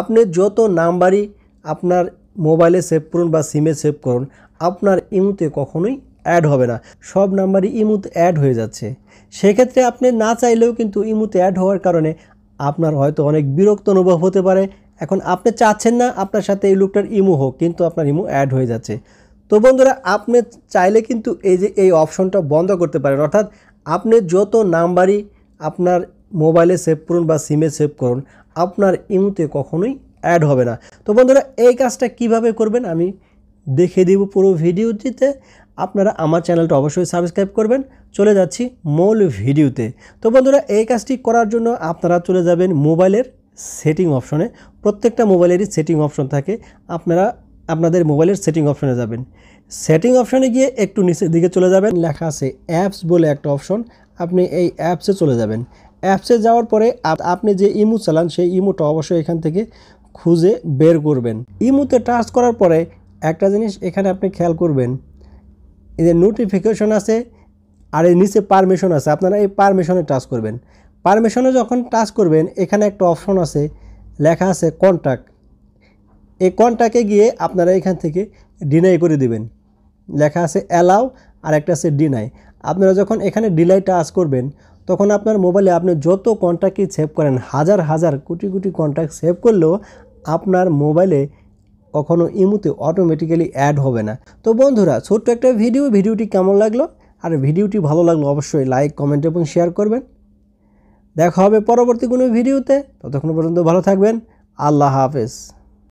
আপনি যত নাম্বারই আপনার মোবাইলে সেভ করুন বা সিমে সেভ করুন আপনার ইমুতে কখনোই অ্যাড হবে না সব নাম্বারই ইমুতে অ্যাড হয়ে যাচ্ছে সেক্ষেত্রে আপনি না চাইলেও কিন্তু ইমুতে অ্যাড হওয়ার কারণে আপনার হয়তো অনেক বিরক্ত অনুভব হতে পারে এখন আপনি চাচ্ছেন না আপনার সাথে এই লুকটার ইমু হোক কিন্তু আপনার ইমু অ্যাড হয়ে যাচ্ছে তো বন্ধুরা আপনি চাইলে কিন্তু এই যে এই অপশনটা বন্ধ করতে পারেন অর্থাৎ আপনি যত নাম্বারই আপনার মোবাইলে সেভ করুন বা সিমে সেভ করুন আপনার ইমুতে কখনোই অ্যাড হবে না তো বন্ধুরা এই কাজটা কিভাবে করবেন আমি দেখে দিব পুরো ভিডিওটিতে আপনারা আমার চ্যানেলটা অবশ্যই সাবস্ক্রাইব করবেন চলে যাচ্ছি মূল ভিডিওতে তো বন্ধুরা এই কাজটি করার জন্য আপনারা চলে যাবেন মোবাইলের সেটিং অপশনে প্রত্যেকটা মোবাইলেরই সেটিং অপশন থাকে আপনারা আপনাদের মোবাইলের সেটিং অপশনে যাবেন সেটিং অপশনে গিয়ে একটু নিচের দিকে চলে যাবেন লেখা আছে অ্যাপস বলে একটা অপশন আপনি এই অ্যাপসে চলে যাবেন অ্যাপসে যাওয়ার পরে আপনি যে ইমু চালান সেই ইমুটা অবশ্যই এখান থেকে খুঁজে বের করবেন ইমুতে টাচ করার পরে একটা জিনিস এখানে আপনি খেয়াল করবেন এই যে নোটিফিকেশন আছে আর এর নিচে পারমিশন আছে আপনারা এই পারমিশনে টাচ করবেন পারমিশনে যখন টাচ করবেন এখানে একটা অপশন আছে লেখা আছে কন্ট্যাক্ট এই কন্ট্যাক্টে গিয়ে আপনারা এখান থেকে ডিনাই করে দিবেন লেখা আছে অ্যালাউ আর একটা আছে ডিনাই আপনারা যখন এখানে ডিলাই টাচ করবেন তখন আপনার মোবাইলে আপনি যত কন্ট্যাক্টই সেভ করেন হাজার হাজার কোটি কোটি কন্ট্যাক্ট সেভ করলেও আপনার মোবাইলে কখনো ইমুতে অটোমেটিক্যালি অ্যাড হবে না তো বন্ধুরা ছোট্ট একটা ভিডিও ভিডিওটি কেমন লাগলো আর ভিডিওটি ভালো লাগলো অবশ্যই লাইক কমেন্ট এবং শেয়ার করবেন দেখা হবে পরবর্তী কোনো ভিডিওতে ততক্ষণ পর্যন্ত ভালো থাকবেন আল্লাহ হাফেজ